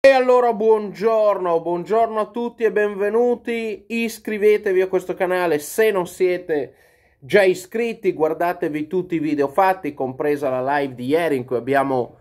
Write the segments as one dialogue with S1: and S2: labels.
S1: E allora buongiorno, buongiorno a tutti e benvenuti, iscrivetevi a questo canale se non siete già iscritti, guardatevi tutti i video fatti, compresa la live di ieri in cui abbiamo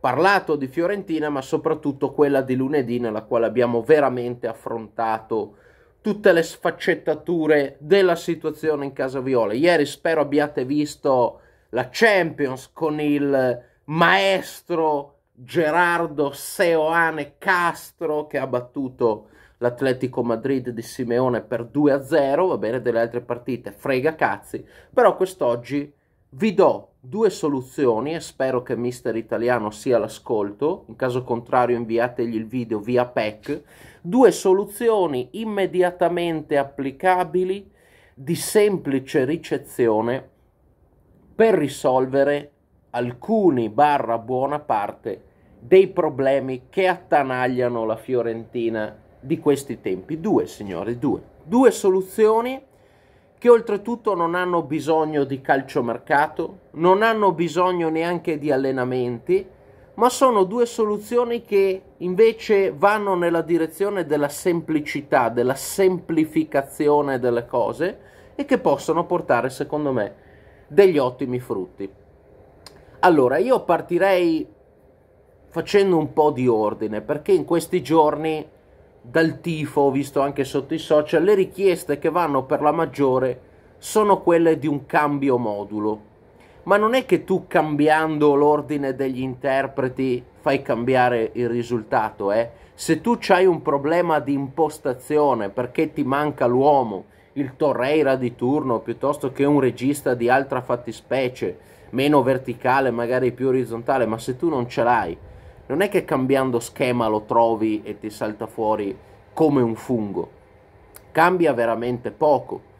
S1: parlato di Fiorentina, ma soprattutto quella di lunedì nella quale abbiamo veramente affrontato tutte le sfaccettature della situazione in casa Viola. Ieri spero abbiate visto la Champions con il maestro Gerardo Seoane Castro che ha battuto l'Atletico Madrid di Simeone per 2-0, va bene, delle altre partite frega cazzi, però quest'oggi vi do due soluzioni e spero che Mister Italiano sia all'ascolto, in caso contrario inviategli il video via PEC, due soluzioni immediatamente applicabili di semplice ricezione per risolvere alcuni barra buona parte dei problemi che attanagliano la Fiorentina di questi tempi. Due, signori, due. Due soluzioni che oltretutto non hanno bisogno di calciomercato, non hanno bisogno neanche di allenamenti, ma sono due soluzioni che invece vanno nella direzione della semplicità, della semplificazione delle cose e che possono portare, secondo me, degli ottimi frutti. Allora, io partirei facendo un po' di ordine, perché in questi giorni dal tifo, ho visto anche sotto i social, le richieste che vanno per la maggiore sono quelle di un cambio modulo. Ma non è che tu cambiando l'ordine degli interpreti fai cambiare il risultato, eh? Se tu hai un problema di impostazione perché ti manca l'uomo, il Torreira di turno, piuttosto che un regista di altra fattispecie, meno verticale, magari più orizzontale, ma se tu non ce l'hai, non è che cambiando schema lo trovi e ti salta fuori come un fungo, cambia veramente poco.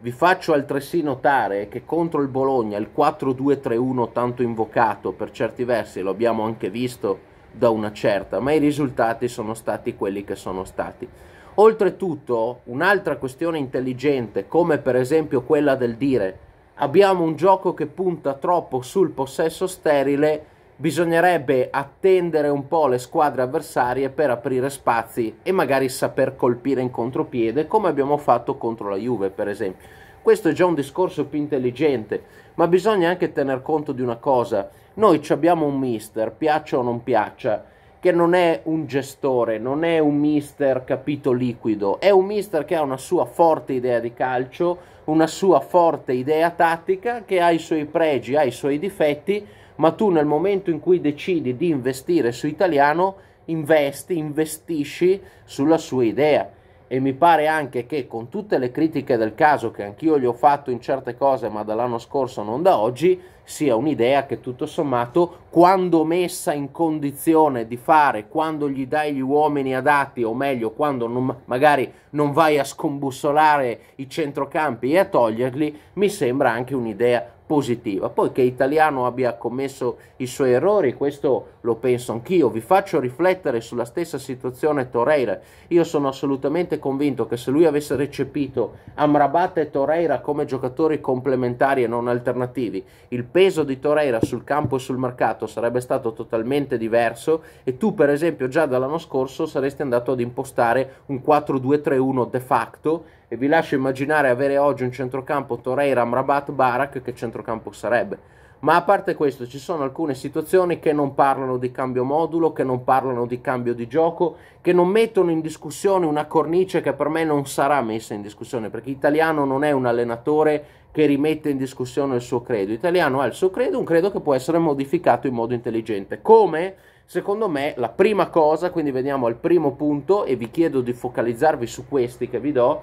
S1: Vi faccio altresì notare che contro il Bologna il 4-2-3-1 tanto invocato per certi versi lo abbiamo anche visto da una certa, ma i risultati sono stati quelli che sono stati. Oltretutto, un'altra questione intelligente, come per esempio quella del dire abbiamo un gioco che punta troppo sul possesso sterile bisognerebbe attendere un po' le squadre avversarie per aprire spazi e magari saper colpire in contropiede come abbiamo fatto contro la Juve per esempio. Questo è già un discorso più intelligente, ma bisogna anche tener conto di una cosa, noi abbiamo un mister, piaccia o non piaccia, che non è un gestore, non è un mister capito liquido, è un mister che ha una sua forte idea di calcio, una sua forte idea tattica, che ha i suoi pregi, ha i suoi difetti, ma tu nel momento in cui decidi di investire su italiano, investi, investisci sulla sua idea. E mi pare anche che con tutte le critiche del caso che anch'io gli ho fatto in certe cose, ma dall'anno scorso non da oggi, sia un'idea che tutto sommato, quando messa in condizione di fare, quando gli dai gli uomini adatti, o meglio, quando non, magari non vai a scombussolare i centrocampi e a toglierli, mi sembra anche un'idea positiva. Poi che Italiano abbia commesso i suoi errori, questo lo penso anch'io, vi faccio riflettere sulla stessa situazione Torreira. Io sono assolutamente convinto che se lui avesse recepito Amrabat e Torreira come giocatori complementari e non alternativi, il peso di Torreira sul campo e sul mercato sarebbe stato totalmente diverso e tu per esempio già dall'anno scorso saresti andato ad impostare un 4-2-3-1 de facto e vi lascio immaginare avere oggi un centrocampo Torreira, Amrabat, Barak che centrocampo sarebbe ma a parte questo, ci sono alcune situazioni che non parlano di cambio modulo, che non parlano di cambio di gioco, che non mettono in discussione una cornice che per me non sarà messa in discussione, perché Italiano non è un allenatore che rimette in discussione il suo credo. Italiano ha il suo credo, un credo che può essere modificato in modo intelligente. Come? Secondo me la prima cosa, quindi veniamo al primo punto e vi chiedo di focalizzarvi su questi che vi do,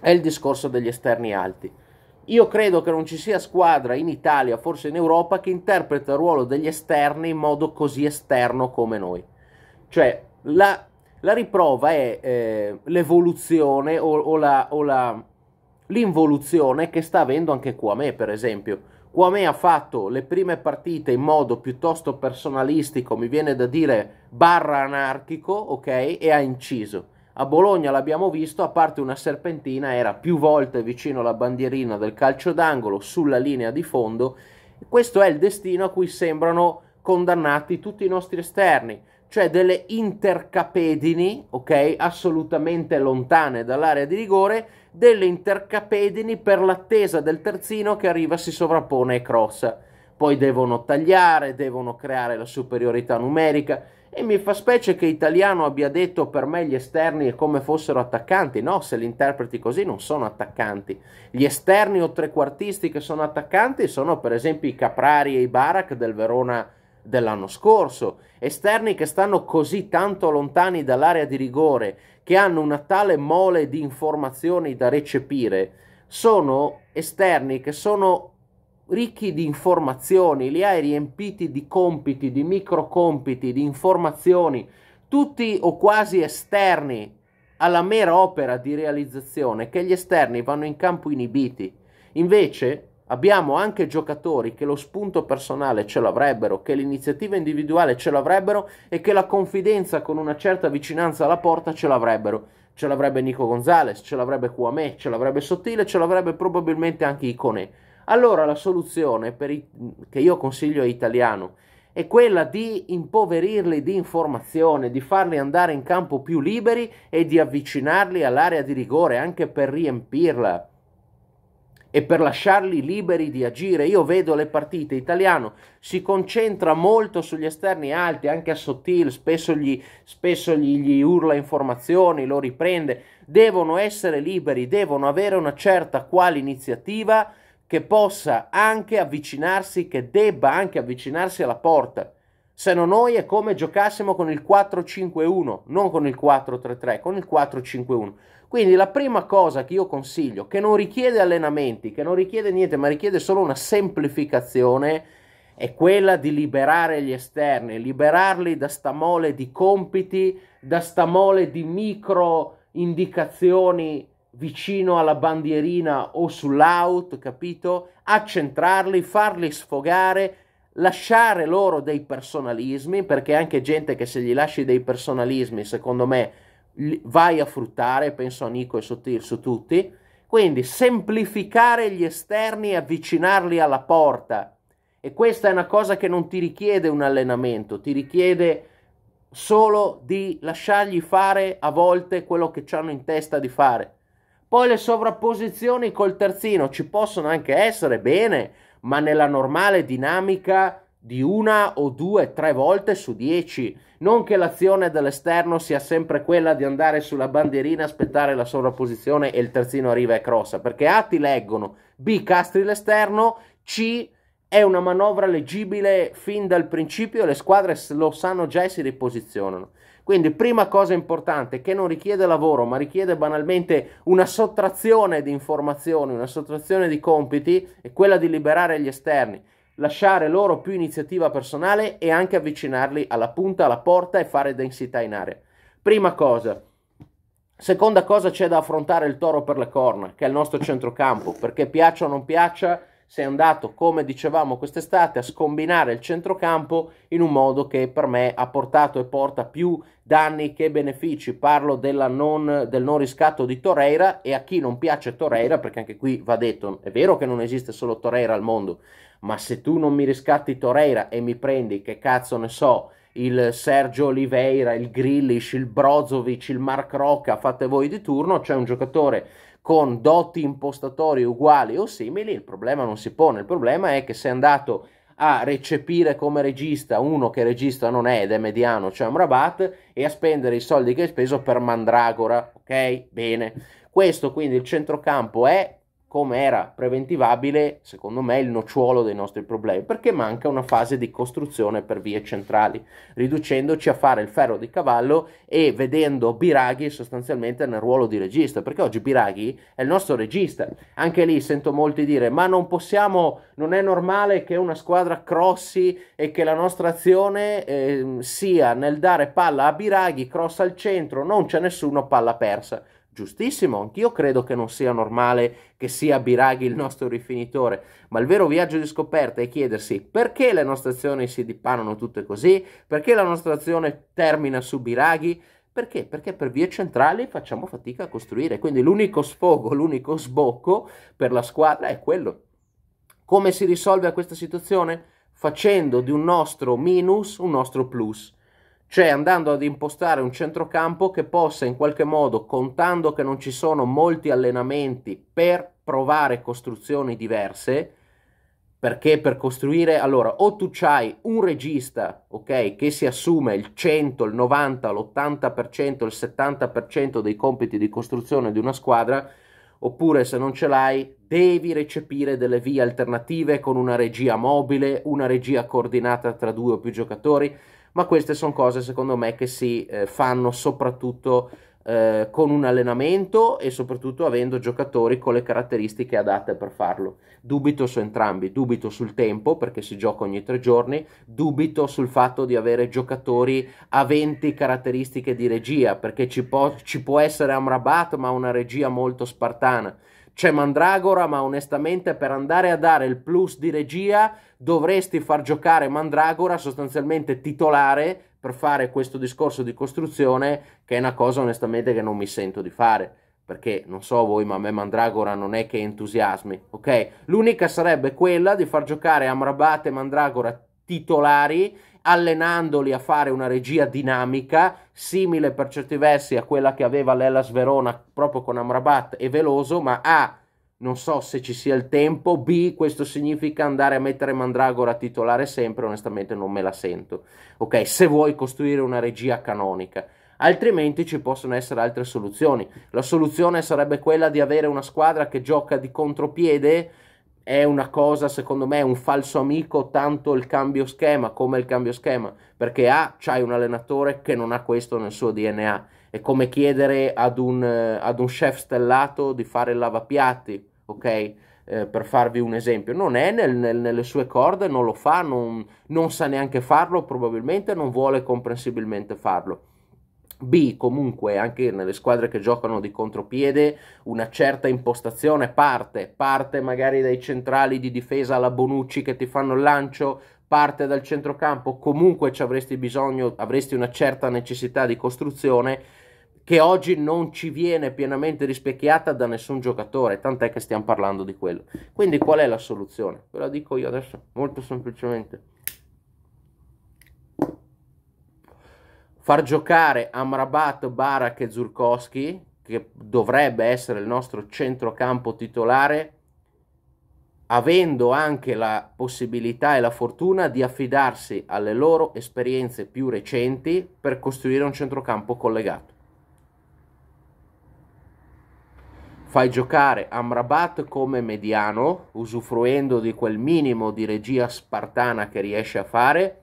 S1: è il discorso degli esterni alti. Io credo che non ci sia squadra in Italia, forse in Europa, che interpreta il ruolo degli esterni in modo così esterno come noi. Cioè, la, la riprova è eh, l'evoluzione o, o, la, o la, l'involuzione che sta avendo anche Quame, per esempio. Quame ha fatto le prime partite in modo piuttosto personalistico, mi viene da dire barra anarchico, ok? E ha inciso a Bologna l'abbiamo visto, a parte una serpentina, era più volte vicino alla bandierina del calcio d'angolo, sulla linea di fondo. Questo è il destino a cui sembrano condannati tutti i nostri esterni, cioè delle intercapedini, ok, assolutamente lontane dall'area di rigore, delle intercapedini per l'attesa del terzino che arriva, si sovrappone e crossa. Poi devono tagliare, devono creare la superiorità numerica. E mi fa specie che Italiano abbia detto per me gli esterni è come fossero attaccanti. No, se li interpreti così non sono attaccanti. Gli esterni o trequartisti che sono attaccanti sono per esempio i Caprari e i Barak del Verona dell'anno scorso. Esterni che stanno così tanto lontani dall'area di rigore, che hanno una tale mole di informazioni da recepire, sono esterni che sono ricchi di informazioni, li hai riempiti di compiti, di micro compiti, di informazioni, tutti o quasi esterni alla mera opera di realizzazione, che gli esterni vanno in campo inibiti. Invece abbiamo anche giocatori che lo spunto personale ce l'avrebbero, che l'iniziativa individuale ce l'avrebbero e che la confidenza con una certa vicinanza alla porta ce l'avrebbero. Ce l'avrebbe Nico Gonzalez, ce l'avrebbe Kuame, ce l'avrebbe Sottile, ce l'avrebbe probabilmente anche Icone allora la soluzione i, che io consiglio a Italiano è quella di impoverirli di informazione, di farli andare in campo più liberi e di avvicinarli all'area di rigore anche per riempirla e per lasciarli liberi di agire. Io vedo le partite italiano, si concentra molto sugli esterni alti, anche a sottile, spesso, gli, spesso gli, gli urla informazioni, lo riprende. Devono essere liberi, devono avere una certa quale iniziativa che possa anche avvicinarsi, che debba anche avvicinarsi alla porta. Se no noi è come giocassimo con il 4-5-1, non con il 4-3-3, con il 4-5-1. Quindi la prima cosa che io consiglio, che non richiede allenamenti, che non richiede niente, ma richiede solo una semplificazione, è quella di liberare gli esterni, liberarli da sta mole di compiti, da sta mole di micro indicazioni vicino alla bandierina o sull'out, capito? Accentrarli, farli sfogare, lasciare loro dei personalismi, perché anche gente che se gli lasci dei personalismi, secondo me, vai a fruttare, penso a Nico e Sotir su tutti. Quindi semplificare gli esterni e avvicinarli alla porta. E questa è una cosa che non ti richiede un allenamento, ti richiede solo di lasciargli fare a volte quello che hanno in testa di fare. Poi le sovrapposizioni col terzino ci possono anche essere, bene, ma nella normale dinamica di una o due, tre volte su dieci. Non che l'azione dell'esterno sia sempre quella di andare sulla bandierina, aspettare la sovrapposizione e il terzino arriva e crossa, perché A ti leggono, B castri l'esterno, C è una manovra leggibile fin dal principio, le squadre lo sanno già e si riposizionano. Quindi prima cosa importante che non richiede lavoro ma richiede banalmente una sottrazione di informazioni, una sottrazione di compiti è quella di liberare gli esterni lasciare loro più iniziativa personale e anche avvicinarli alla punta, alla porta e fare densità in area. Prima cosa. Seconda cosa c'è da affrontare il toro per le corna, che è il nostro centrocampo, perché piaccia o non piaccia, si è andato, come dicevamo quest'estate, a scombinare il centrocampo in un modo che per me ha portato e porta più danni che benefici. Parlo non, del non riscatto di Torreira e a chi non piace Torreira, perché anche qui va detto, è vero che non esiste solo Torreira al mondo, ma se tu non mi riscatti Torreira e mi prendi, che cazzo ne so, il Sergio Oliveira, il Grillish, il Brozovic, il Mark Rocca, fate voi di turno, c'è un giocatore con doti impostatori uguali o simili, il problema non si pone. Il problema è che se è andato a recepire come regista uno che regista non è ed è mediano, cioè un rabat, e a spendere i soldi che hai speso per Mandragora. Ok? Bene. Questo quindi il centrocampo è come era preventivabile, secondo me, il nocciolo dei nostri problemi, perché manca una fase di costruzione per vie centrali, riducendoci a fare il ferro di cavallo e vedendo Biraghi sostanzialmente nel ruolo di regista, perché oggi Biraghi è il nostro regista. Anche lì sento molti dire, ma non possiamo, non è normale che una squadra crossi e che la nostra azione eh, sia nel dare palla a Biraghi, cross al centro, non c'è nessuno, palla persa Giustissimo, anch'io credo che non sia normale che sia Biraghi il nostro rifinitore, ma il vero viaggio di scoperta è chiedersi perché le nostre azioni si dipanano tutte così, perché la nostra azione termina su Biraghi, perché? Perché per vie centrali facciamo fatica a costruire, quindi l'unico sfogo, l'unico sbocco per la squadra è quello. Come si risolve questa situazione? Facendo di un nostro minus un nostro plus cioè andando ad impostare un centrocampo che possa in qualche modo, contando che non ci sono molti allenamenti per provare costruzioni diverse, perché per costruire, allora, o tu hai un regista, ok, che si assume il 100, il 90, l'80%, il 70% dei compiti di costruzione di una squadra, oppure se non ce l'hai devi recepire delle vie alternative con una regia mobile, una regia coordinata tra due o più giocatori, ma queste sono cose secondo me che si eh, fanno soprattutto eh, con un allenamento e soprattutto avendo giocatori con le caratteristiche adatte per farlo. Dubito su entrambi, dubito sul tempo perché si gioca ogni tre giorni, dubito sul fatto di avere giocatori aventi caratteristiche di regia perché ci può, ci può essere Amrabat ma una regia molto spartana c'è Mandragora, ma onestamente per andare a dare il plus di regia dovresti far giocare Mandragora sostanzialmente titolare per fare questo discorso di costruzione, che è una cosa onestamente che non mi sento di fare. Perché non so voi, ma a me Mandragora non è che entusiasmi, ok? L'unica sarebbe quella di far giocare Amrabat e Mandragora titolari allenandoli a fare una regia dinamica, simile per certi versi a quella che aveva l'Elas Verona proprio con Amrabat e Veloso, ma A, non so se ci sia il tempo, B, questo significa andare a mettere Mandragora a titolare sempre, onestamente non me la sento. Ok, se vuoi costruire una regia canonica. Altrimenti ci possono essere altre soluzioni. La soluzione sarebbe quella di avere una squadra che gioca di contropiede è una cosa, secondo me, un falso amico tanto il cambio schema come il cambio schema, perché A, c'hai un allenatore che non ha questo nel suo DNA, è come chiedere ad un, eh, ad un chef stellato di fare il lavapiatti, ok? Eh, per farvi un esempio, non è nel, nel, nelle sue corde, non lo fa, non, non sa neanche farlo, probabilmente non vuole comprensibilmente farlo B comunque anche nelle squadre che giocano di contropiede una certa impostazione parte, parte magari dai centrali di difesa alla Bonucci che ti fanno il lancio, parte dal centrocampo, comunque ci avresti bisogno, avresti una certa necessità di costruzione che oggi non ci viene pienamente rispecchiata da nessun giocatore, tant'è che stiamo parlando di quello. Quindi qual è la soluzione? Ve la dico io adesso, molto semplicemente. far giocare Amrabat, Barak e Zurkowski, che dovrebbe essere il nostro centrocampo titolare, avendo anche la possibilità e la fortuna di affidarsi alle loro esperienze più recenti per costruire un centrocampo collegato. Fai giocare Amrabat come mediano, usufruendo di quel minimo di regia spartana che riesce a fare,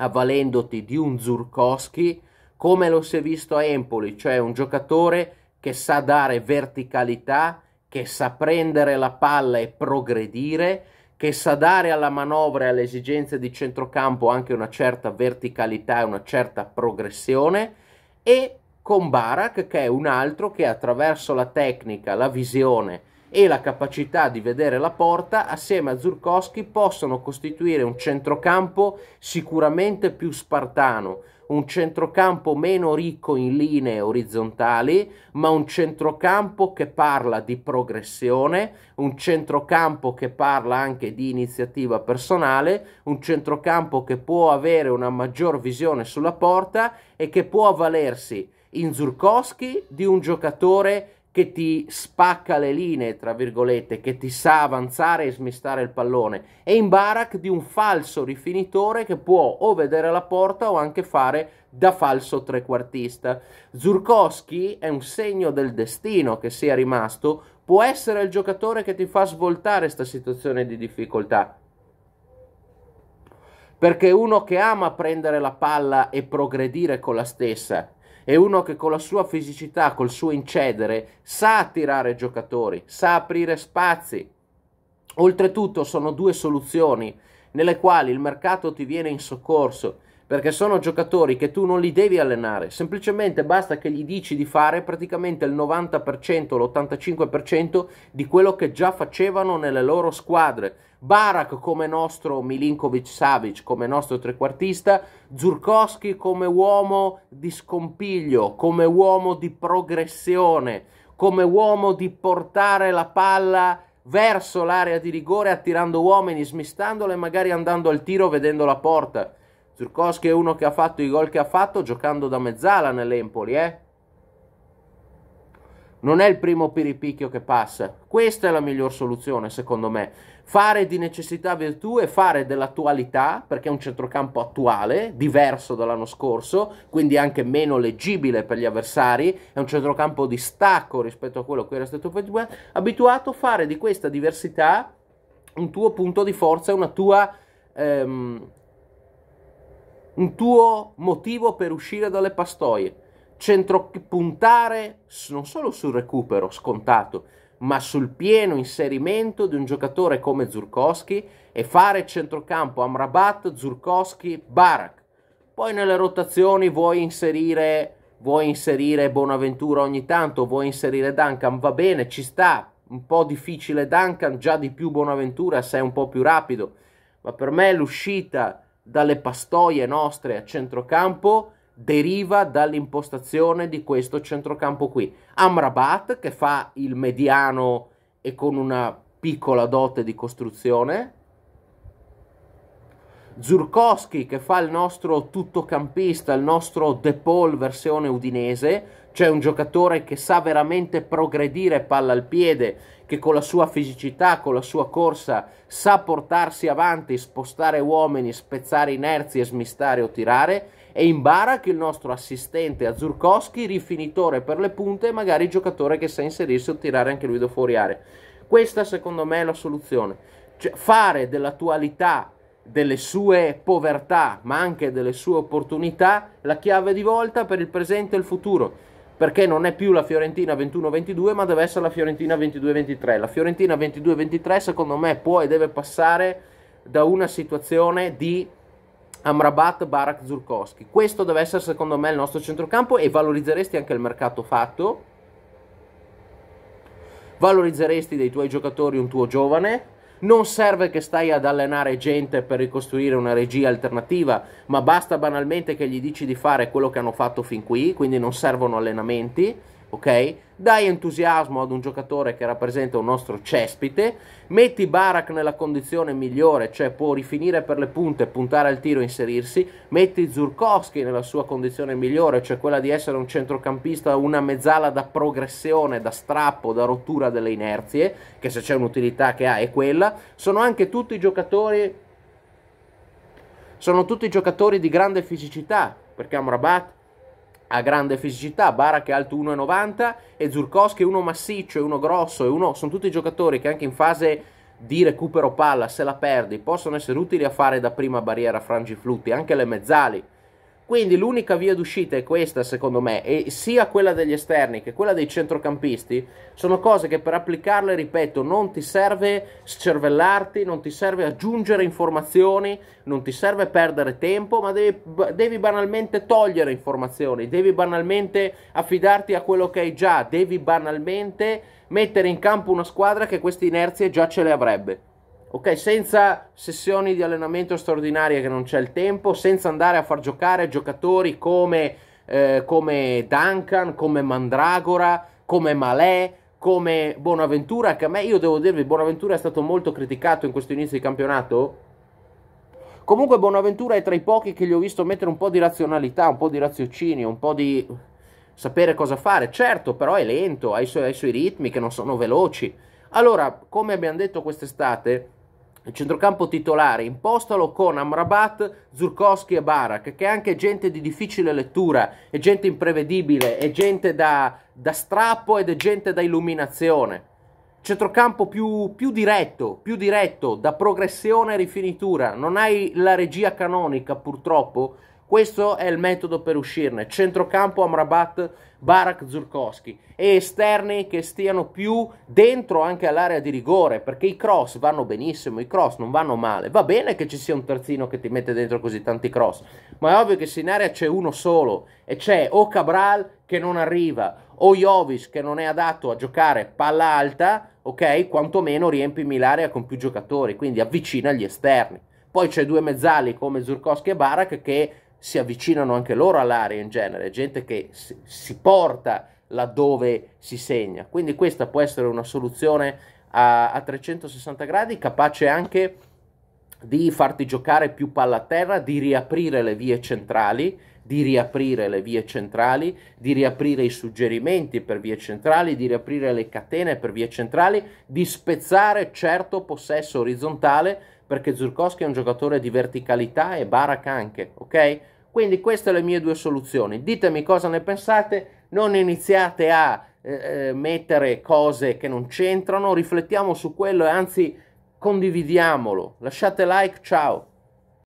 S1: avvalendoti di un Zurkowski come lo si è visto a Empoli, cioè un giocatore che sa dare verticalità, che sa prendere la palla e progredire, che sa dare alla manovra e alle esigenze di centrocampo anche una certa verticalità e una certa progressione e con Barak che è un altro che attraverso la tecnica, la visione e la capacità di vedere la porta assieme a Zurkowski possono costituire un centrocampo sicuramente più spartano, un centrocampo meno ricco in linee orizzontali, ma un centrocampo che parla di progressione, un centrocampo che parla anche di iniziativa personale, un centrocampo che può avere una maggior visione sulla porta e che può avvalersi in Zurkowski di un giocatore che ti spacca le linee, tra virgolette, che ti sa avanzare e smistare il pallone, e in barak di un falso rifinitore che può o vedere la porta o anche fare da falso trequartista. Zurkowski è un segno del destino che sia rimasto, può essere il giocatore che ti fa svoltare questa situazione di difficoltà. Perché uno che ama prendere la palla e progredire con la stessa, è uno che con la sua fisicità, col suo incedere, sa attirare giocatori, sa aprire spazi. Oltretutto sono due soluzioni nelle quali il mercato ti viene in soccorso perché sono giocatori che tu non li devi allenare, semplicemente basta che gli dici di fare praticamente il 90%, l'85% di quello che già facevano nelle loro squadre. Barak come nostro Milinkovic Savic, come nostro trequartista, Zurkowski come uomo di scompiglio, come uomo di progressione, come uomo di portare la palla verso l'area di rigore attirando uomini, smistandole e magari andando al tiro vedendo la porta Zurkowski è uno che ha fatto i gol che ha fatto giocando da mezzala nell'Empoli, eh? Non è il primo piripicchio che passa. Questa è la miglior soluzione, secondo me. Fare di necessità virtù e fare dell'attualità, perché è un centrocampo attuale, diverso dall'anno scorso, quindi anche meno leggibile per gli avversari, è un centrocampo di stacco rispetto a quello a cui era stato fatto, abituato, a fare di questa diversità un tuo punto di forza, una tua ehm, un tuo motivo per uscire dalle pastoie. Centro puntare non solo sul recupero scontato, ma sul pieno inserimento di un giocatore come Zurkowski e fare centrocampo Amrabat, Zurkowski, Barak. Poi nelle rotazioni vuoi inserire, vuoi inserire Bonaventura ogni tanto, vuoi inserire Duncan, va bene, ci sta. Un po' difficile Duncan, già di più Bonaventura, sei un po' più rapido. Ma per me l'uscita dalle pastoie nostre a centrocampo deriva dall'impostazione di questo centrocampo qui. Amrabat che fa il mediano e con una piccola dote di costruzione. Zurkowski che fa il nostro tuttocampista, il nostro De Paul versione udinese, c'è un giocatore che sa veramente progredire palla al piede, che con la sua fisicità, con la sua corsa, sa portarsi avanti, spostare uomini, spezzare inerzie, smistare o tirare. E Imbara, che il nostro assistente a Zurkowski, rifinitore per le punte e magari giocatore che sa inserirsi o tirare anche lui da fuori area. Questa secondo me è la soluzione. Cioè, fare dell'attualità delle sue povertà, ma anche delle sue opportunità, la chiave di volta per il presente e il futuro perché non è più la Fiorentina 21-22 ma deve essere la Fiorentina 22-23. La Fiorentina 22-23 secondo me può e deve passare da una situazione di Amrabat, Barak, Zurkowski. Questo deve essere secondo me il nostro centrocampo e valorizzeresti anche il mercato fatto. Valorizzeresti dei tuoi giocatori un tuo giovane non serve che stai ad allenare gente per ricostruire una regia alternativa, ma basta banalmente che gli dici di fare quello che hanno fatto fin qui, quindi non servono allenamenti ok? Dai entusiasmo ad un giocatore che rappresenta un nostro cespite, metti Barak nella condizione migliore, cioè può rifinire per le punte, puntare al tiro e inserirsi, metti Zurkowski nella sua condizione migliore, cioè quella di essere un centrocampista, una mezzala da progressione, da strappo, da rottura delle inerzie, che se c'è un'utilità che ha è quella, sono anche tutti giocatori sono tutti giocatori di grande fisicità, perché Amrabat ha grande fisicità, Barak è alto 1,90 e Zurkowski è uno massiccio, è uno grosso, è uno... sono tutti giocatori che anche in fase di recupero palla, se la perdi, possono essere utili a fare da prima barriera frangiflutti, anche le mezzali. Quindi l'unica via d'uscita è questa, secondo me, e sia quella degli esterni che quella dei centrocampisti sono cose che per applicarle, ripeto, non ti serve scervellarti, non ti serve aggiungere informazioni, non ti serve perdere tempo, ma devi, devi banalmente togliere informazioni, devi banalmente affidarti a quello che hai già, devi banalmente mettere in campo una squadra che queste inerzie già ce le avrebbe ok? Senza sessioni di allenamento straordinarie che non c'è il tempo, senza andare a far giocare giocatori come, eh, come Duncan, come Mandragora, come Malè, come Bonaventura, che a me, io devo dirvi, Bonaventura è stato molto criticato in questo inizio di campionato. Comunque Bonaventura è tra i pochi che gli ho visto mettere un po' di razionalità, un po' di raziocinio, un po' di sapere cosa fare. Certo, però è lento, ha i, suoi, ha i suoi ritmi che non sono veloci. Allora, come abbiamo detto quest'estate, il centrocampo titolare, impostalo con Amrabat, Zurkowski e Barak, che è anche gente di difficile lettura, è gente imprevedibile, è gente da, da strappo ed è gente da illuminazione. Centrocampo più, più, diretto, più diretto, da progressione e rifinitura. Non hai la regia canonica, purtroppo, questo è il metodo per uscirne. Centrocampo Amrabat, Barak, Zurkowski e esterni che stiano più dentro anche all'area di rigore perché i cross vanno benissimo, i cross non vanno male. Va bene che ci sia un terzino che ti mette dentro così tanti cross, ma è ovvio che se in area c'è uno solo e c'è o Cabral che non arriva o Jovis che non è adatto a giocare palla alta, ok? Quantomeno riempimi l'area con più giocatori, quindi avvicina gli esterni. Poi c'è due mezzali come Zurkowski e Barak che si avvicinano anche loro all'area in genere, gente che si porta laddove si segna. Quindi questa può essere una soluzione a, a 360 gradi capace anche di farti giocare più palla a terra, di riaprire le vie centrali, di riaprire le vie centrali, di riaprire i suggerimenti per vie centrali, di riaprire le catene per vie centrali, di spezzare certo possesso orizzontale perché Zurkowski è un giocatore di verticalità e Barak anche, ok? Quindi queste sono le mie due soluzioni. Ditemi cosa ne pensate, non iniziate a eh, eh, mettere cose che non c'entrano, riflettiamo su quello e anzi condividiamolo. Lasciate like, ciao!